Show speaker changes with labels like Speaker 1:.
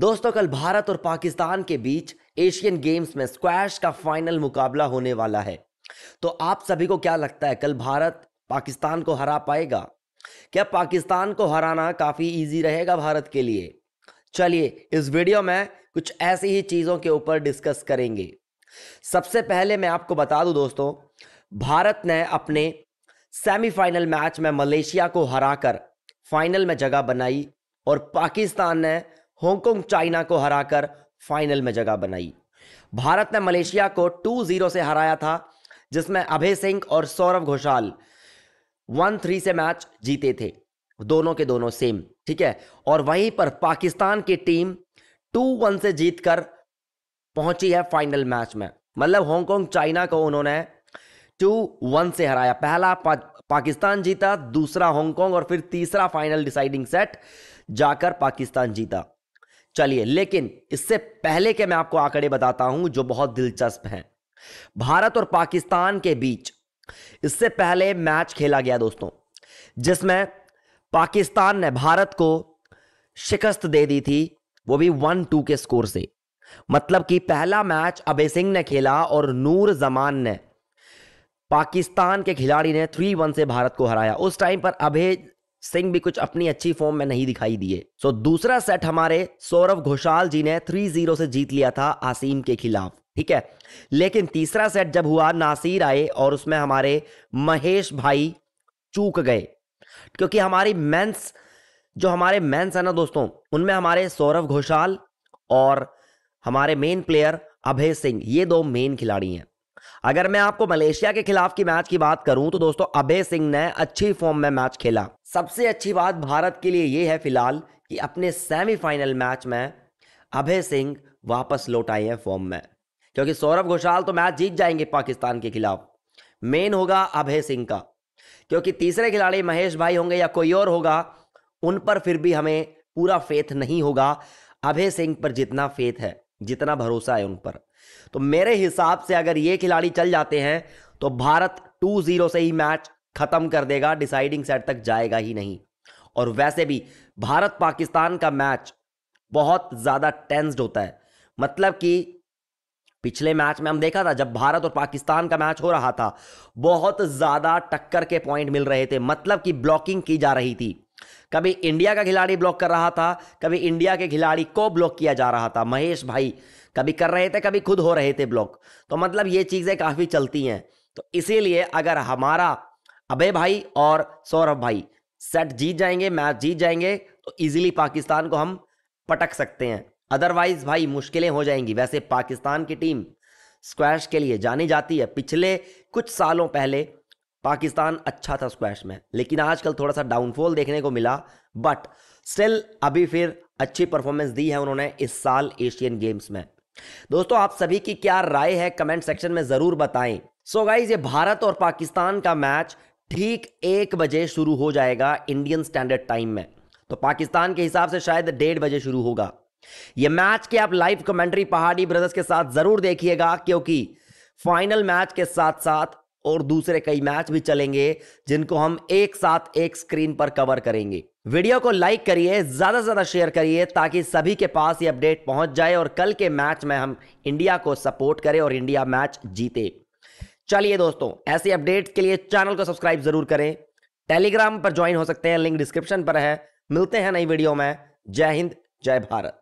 Speaker 1: दोस्तों कल भारत और पाकिस्तान के बीच एशियन गेम्स में स्क्वैश का फाइनल मुकाबला होने वाला है तो आप सभी को क्या लगता है कल भारत पाकिस्तान को हरा पाएगा क्या पाकिस्तान को हराना काफ़ी इजी रहेगा भारत के लिए चलिए इस वीडियो में कुछ ऐसी ही चीज़ों के ऊपर डिस्कस करेंगे सबसे पहले मैं आपको बता दूं दोस्तों भारत ने अपने सेमीफाइनल मैच में मलेशिया को हराकर फाइनल में जगह बनाई और पाकिस्तान ने हांगकांग चाइना को हराकर फाइनल में जगह बनाई भारत ने मलेशिया को 2-0 से हराया था जिसमें अभय सिंह और सौरभ घोषाल 1-3 से मैच जीते थे दोनों के दोनों सेम ठीक है और वहीं पर पाकिस्तान की टीम 2-1 से जीतकर पहुंची है फाइनल मैच में मतलब हांगकांग चाइना को उन्होंने टू वन से हराया पहला पा, पाकिस्तान जीता दूसरा हांगकांग और फिर तीसरा फाइनल डिसाइडिंग सेट जाकर पाकिस्तान जीता चलिए लेकिन इससे पहले के मैं आपको आंकड़े बताता हूं जो बहुत दिलचस्प हैं भारत और पाकिस्तान के बीच इससे पहले मैच खेला गया दोस्तों जिसमें पाकिस्तान ने भारत को शिकस्त दे दी थी वो भी वन टू के स्कोर से मतलब कि पहला मैच अभय सिंह ने खेला और नूर जमान ने पाकिस्तान के खिलाड़ी ने थ्री वन से भारत को हराया उस टाइम पर अभय सिंह भी कुछ अपनी अच्छी फॉर्म में नहीं दिखाई दिए सो so, दूसरा सेट हमारे सौरभ घोषाल जी ने थ्री जीरो से जीत लिया था आसीम के खिलाफ ठीक है लेकिन तीसरा सेट जब हुआ नासिर आए और उसमें हमारे महेश भाई चूक गए क्योंकि हमारी मेंस जो हमारे मेंस है ना दोस्तों उनमें हमारे सौरभ घोषाल और हमारे मेन प्लेयर अभय सिंह ये दो मेन खिलाड़ी हैं अगर मैं आपको मलेशिया के खिलाफ की मैच की बात करूं तो दोस्तों अभय सिंह ने अच्छी फॉर्म में मैच खेला सबसे अच्छी बात भारत के लिए यह है फिलहाल कि अपने सेमीफाइनल मैच में अभय सिंह वापस लौट आए हैं फॉर्म में क्योंकि सौरभ घोषाल तो मैच जीत जाएंगे पाकिस्तान के खिलाफ मेन होगा अभय सिंह का क्योंकि तीसरे खिलाड़ी महेश भाई होंगे या कोई और होगा उन पर फिर भी हमें पूरा फेथ नहीं होगा अभय सिंह पर जितना फेथ है जितना भरोसा है उन पर तो मेरे हिसाब से अगर ये खिलाड़ी चल जाते हैं तो भारत टू जीरो से ही मैच खत्म कर देगा डिसाइडिंग सेट तक जाएगा ही नहीं और वैसे भी भारत पाकिस्तान का मैच बहुत ज़्यादा टेंस्ड होता है मतलब कि पिछले मैच में हम देखा था जब भारत और पाकिस्तान का मैच हो रहा था बहुत ज़्यादा टक्कर के पॉइंट मिल रहे थे मतलब कि ब्लॉकिंग की जा रही थी कभी इंडिया का खिलाड़ी ब्लॉक कर रहा था कभी इंडिया के खिलाड़ी को ब्लॉक किया जा रहा था महेश भाई कभी कर रहे थे कभी खुद हो रहे थे ब्लॉक तो मतलब ये चीज़ें काफ़ी चलती हैं तो इसीलिए अगर हमारा अभय भाई और सौरभ भाई सेट जीत जाएंगे मैच जीत जाएंगे तो इजीली पाकिस्तान को हम पटक सकते हैं अदरवाइज भाई मुश्किलें हो जाएंगी वैसे पाकिस्तान की टीम स्क्वैश के लिए जानी जाती है पिछले कुछ सालों पहले पाकिस्तान अच्छा था स्क्वैश में लेकिन आजकल थोड़ा सा डाउनफॉल देखने को मिला बट स्टिल अभी फिर अच्छी परफॉर्मेंस दी है उन्होंने इस साल एशियन गेम्स में दोस्तों आप सभी की क्या राय है कमेंट सेक्शन में जरूर बताएं सो so गाइज ये भारत और पाकिस्तान का मैच ठीक एक बजे शुरू हो जाएगा इंडियन स्टैंडर्ड टाइम में तो पाकिस्तान के हिसाब से शायद डेढ़ बजे शुरू होगा ये मैच के आप लाइव कमेंट्री पहाड़ी ब्रदर्स के साथ जरूर देखिएगा क्योंकि फाइनल मैच के साथ साथ और दूसरे कई मैच भी चलेंगे जिनको हम एक साथ एक स्क्रीन पर कवर करेंगे वीडियो को लाइक करिए ज़्यादा से ज़्यादा शेयर करिए ताकि सभी के पास ये अपडेट पहुंच जाए और कल के मैच में हम इंडिया को सपोर्ट करें और इंडिया मैच जीते चलिए दोस्तों ऐसे अपडेट के लिए चैनल को सब्सक्राइब ज़रूर करें टेलीग्राम पर ज्वाइन हो सकते हैं लिंक डिस्क्रिप्शन पर है मिलते हैं नई वीडियो में जय हिंद जय भारत